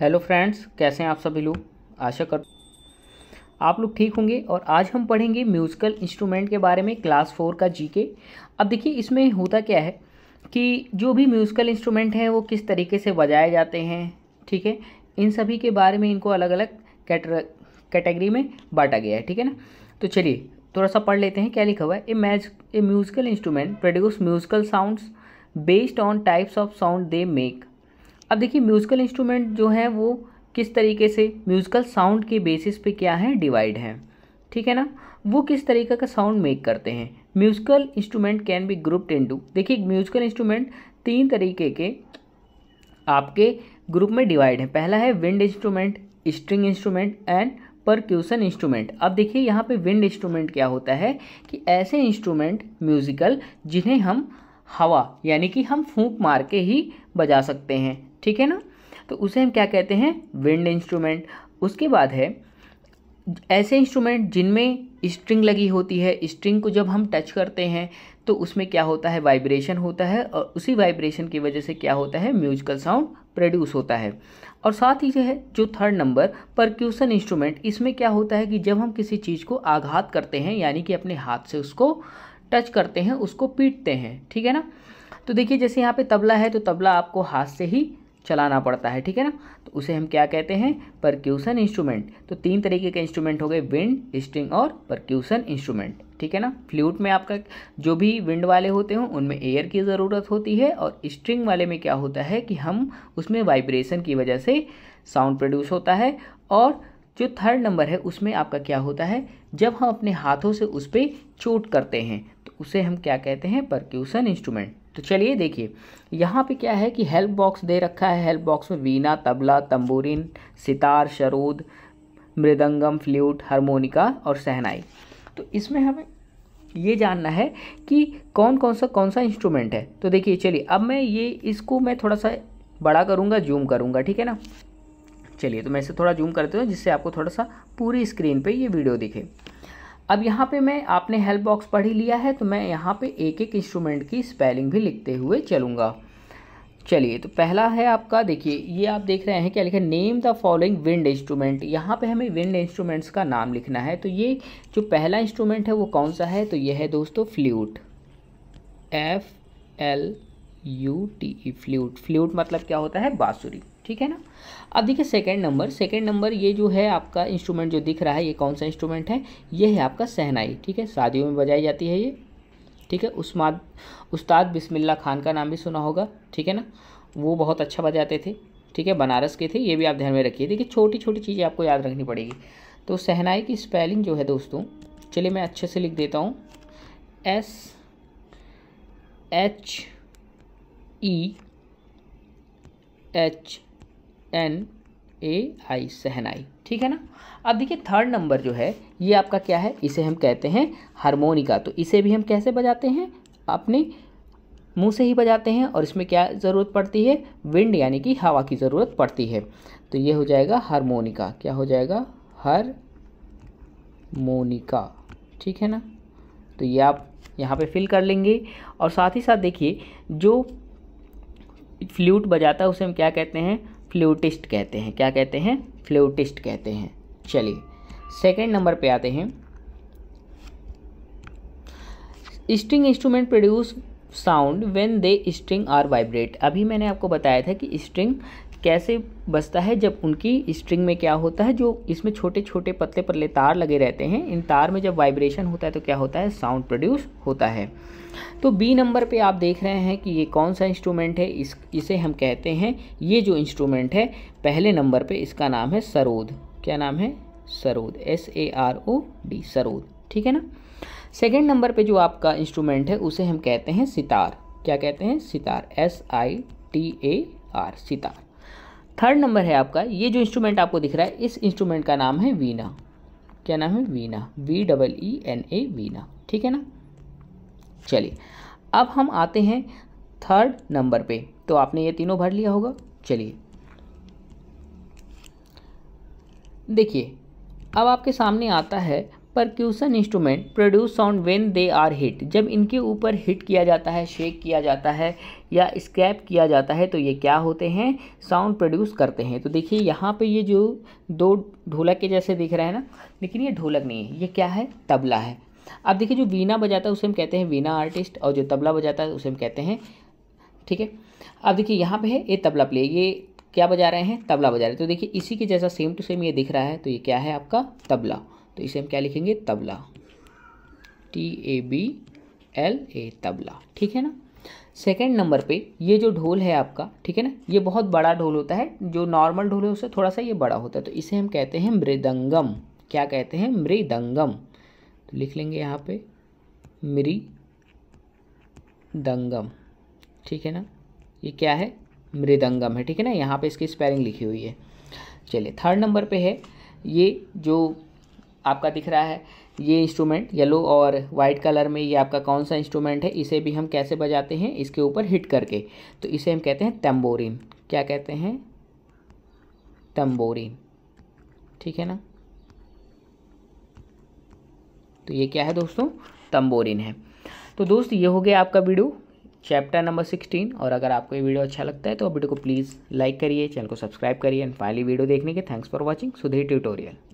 hello friends कैसे हैं आप सभी लोग आशा कर आप लोग ठीक होंगे और आज हम पढ़ेंगे म्यूज़िकल इंस्ट्रूमेंट के बारे में क्लास फोर का जीके अब देखिए इसमें होता क्या है कि जो भी म्यूज़िकल इंस्ट्रूमेंट हैं वो किस तरीके से बजाए जाते हैं ठीक है इन सभी के बारे में इनको अलग अलग कैटेगरी में बांटा गया है ठीक है ना तो चलिए थोड़ा सा पढ़ लेते हैं क्या लिखा हुआ है ए मैज a musical instrument produce musical sounds based on types of sound they make अब देखिए म्यूज़िकल इंस्ट्रूमेंट जो है वो किस तरीके से म्यूज़िकल साउंड के बेसिस पे क्या है डिवाइड है ठीक है ना वो किस तरीके का साउंड मेक करते हैं musical instrument can be grouped into देखिए म्यूज़िकल इंस्ट्रूमेंट तीन तरीके के आपके ग्रुप में डिवाइड है पहला है wind instrument string instrument and percussion instrument अब देखिए यहाँ पे विंड इंस्ट्रूमेंट क्या होता है कि ऐसे इंस्ट्रूमेंट म्यूज़िकल जिन्हें हम हवा यानी कि हम फूंक मार के ही बजा सकते हैं ठीक है ना तो उसे हम क्या कहते हैं विंड इंस्ट्रूमेंट उसके बाद है ऐसे इंस्ट्रूमेंट जिनमें स्ट्रिंग लगी होती है स्ट्रिंग को जब हम टच करते हैं तो उसमें क्या होता है वाइब्रेशन होता है और उसी वाइब्रेशन की वजह से क्या होता है म्यूजिकल साउंड प्रोड्यूस होता है और साथ ही जो है जो थर्ड नंबर परक्यूसन इंस्ट्रूमेंट इसमें क्या होता है कि जब हम किसी चीज़ को आघात करते हैं यानी कि अपने हाथ से उसको टच करते हैं उसको पीटते हैं ठीक है ना तो देखिए जैसे यहाँ पे तबला है तो तबला आपको हाथ से ही चलाना पड़ता है ठीक है ना तो उसे हम क्या कहते हैं परक्यूसन इंस्ट्रूमेंट तो तीन तरीके के इंस्ट्रूमेंट हो गए विंड स्ट्रिंग और परक्यूसन इंस्ट्रूमेंट ठीक है ना फ्लूट में आपका जो भी विंड वाले होते हैं उनमें एयर की ज़रूरत होती है और स्ट्रिंग वाले में क्या होता है कि हम उसमें वाइब्रेशन की वजह से साउंड प्रोड्यूस होता है और जो थर्ड नंबर है उसमें आपका क्या होता है जब हम अपने हाथों से उस पर चोट करते हैं तो उसे हम क्या कहते हैं परक्यूसन इंस्ट्रूमेंट तो चलिए देखिए यहाँ पे क्या है कि हेल्प बॉक्स दे रखा है हेल्प बॉक्स में veena tabla tambourine sitar sarod mridangam flute harmonica और सहनाई तो इसमें हमें ये जानना है कि कौन कौन सा कौन सा इंस्ट्रूमेंट है तो देखिए चलिए अब मैं ये इसको मैं थोड़ा सा बड़ा करूँगा जूम करूँगा ठीक है ना चलिए तो मैं इसे थोड़ा जूम करते हूँ जिससे आपको थोड़ा सा पूरी स्क्रीन पे ये वीडियो दिखे अब यहाँ पे मैं आपने हेल्प बॉक्स पढ़ ही लिया है तो मैं यहाँ पे एक एक इंस्ट्रूमेंट की स्पेलिंग भी लिखते हुए चलूँगा चलिए तो पहला है आपका देखिए ये आप देख रहे हैं क्या लिखा है name the following wind instrument यहाँ पे हमें विंड इंस्ट्रूमेंट्स का नाम लिखना है तो ये जो पहला इंस्ट्रूमेंट है वो कौन सा है तो ये है दोस्तों flute F L U T E flute flute मतलब क्या होता है बाँसुरी ठीक है ना अब देखिए सेकेंड नंबर सेकेंड नंबर ये जो है आपका इंस्ट्रूमेंट जो दिख रहा है ये कौन सा इंस्ट्रूमेंट है ये है आपका सहनाई ठीक है शादियों में बजाई जाती है ये ठीक है उस्माद उस्ताद बिस्मिल्ला खान का नाम भी सुना होगा ठीक है ना वो बहुत अच्छा बजाते थे ठीक है बनारस के थे ये भी आप ध्यान में रखिए देखिए छोटी छोटी चीज़ें आपको याद रखनी पड़ेगी तो सहनाई की स्पेलिंग जो है दोस्तों चलिए मैं अच्छे से लिख देता हूँ S H E H N A I shehnai ठीक है ना अब देखिए थर्ड नंबर जो है ये आपका क्या है इसे हम कहते हैं हारमोनिका तो इसे भी हम कैसे बजाते हैं अपने मुंह से ही बजाते हैं और इसमें क्या ज़रूरत पड़ती है विंड यानी कि हवा की ज़रूरत पड़ती है तो ये हो जाएगा हारमोनिका क्या हो जाएगा हर मोनिका ठीक है ना तो ये आप यहाँ पे फिल कर लेंगे और साथ ही साथ देखिए जो फ्लूट बजाता है उसे हम क्या कहते हैं फ्लूटिस्ट कहते हैं क्या कहते हैं फ्लूटिस्ट कहते हैं चलिए सेकेंड नंबर पे आते हैं string instrument produce sound when they string are vibrate अभी मैंने आपको बताया था कि स्ट्रिंग कैसे बसता है जब उनकी स्ट्रिंग में क्या होता है जो इसमें छोटे छोटे पतले पतले तार लगे रहते हैं इन तार में जब वाइब्रेशन होता है तो क्या होता है साउंड प्रोड्यूस होता है तो बी नंबर पे आप देख रहे हैं कि ये कौन सा इंस्ट्रूमेंट है इस इसे हम कहते हैं ये जो इंस्ट्रूमेंट है पहले नंबर पे इसका नाम है सरोद क्या नाम है sarod S A R O D sarod ठीक है ना सेकेंड नंबर पे जो आपका इंस्ट्रूमेंट है उसे हम कहते हैं सितार क्या कहते हैं sitar S I T A R sitar third number है आपका ये जो इंस्ट्रूमेंट आपको दिख रहा है इस इंस्ट्रूमेंट का नाम है वीना क्या नाम है veena e e V double E N A veena ठीक है ना चलिए अब हम आते हैं थर्ड नंबर पे तो आपने ये तीनों भर लिया होगा चलिए देखिए अब आपके सामने आता है percussion instrument produce sound when they are hit जब इनके ऊपर हिट किया जाता है शेक किया जाता है या स्क्रैप किया जाता है तो ये क्या होते हैं साउंड प्रोड्यूस करते हैं तो देखिए यहाँ पे ये जो दो ढोलक के जैसे दिख रहा है ना लेकिन ये ढोलक नहीं है ये क्या है तबला है अब देखिए जो वीना बजाता है उसे हम कहते हैं वीना आर्टिस्ट और जो तबला बजाता है उसे हम कहते हैं ठीक है अब देखिए यहाँ पर है ये तबला प्ले ये क्या बजा रहे हैं तबला बजा रहे हैं तो देखिए इसी के जैसा सेम टू सेम ये दिख रहा है तो ये क्या है आपका तबला तो इसे हम क्या लिखेंगे tabla T A B L A tabla ठीक है ना सेकेंड नंबर पे ये जो ढोल है आपका ठीक है ना ये बहुत बड़ा ढोल होता है जो नॉर्मल ढोल है उससे थोड़ा सा ये बड़ा होता है तो इसे हम कहते हैं मृदंगम क्या कहते हैं मृदंगम तो लिख लेंगे यहाँ पे मृ दंगम ठीक है ना ये क्या है मृदंगम है ठीक है ना यहाँ पे इसकी स्पेलिंग लिखी हुई है चलिए थर्ड नंबर पे है ये जो आपका दिख रहा है ये इंस्ट्रूमेंट येलो और वाइट कलर में ये आपका कौन सा इंस्ट्रूमेंट है इसे भी हम कैसे बजाते हैं इसके ऊपर हिट करके तो इसे हम कहते हैं तम्बोरिन क्या कहते हैं तम्बोरिन ठीक है ना तो ये क्या है दोस्तों तम्बोरिन है तो दोस्त ये हो गया आपका वीडियो चैप्टर नंबर सिक्सटीन और अगर आपको ये वीडियो अच्छा लगता है तो वीडियो को प्लीज़ लाइक करिए चैनल को सब्सक्राइब करिए एंड फाइनली वीडियो देखने के thanks for watching Sudhir tutorial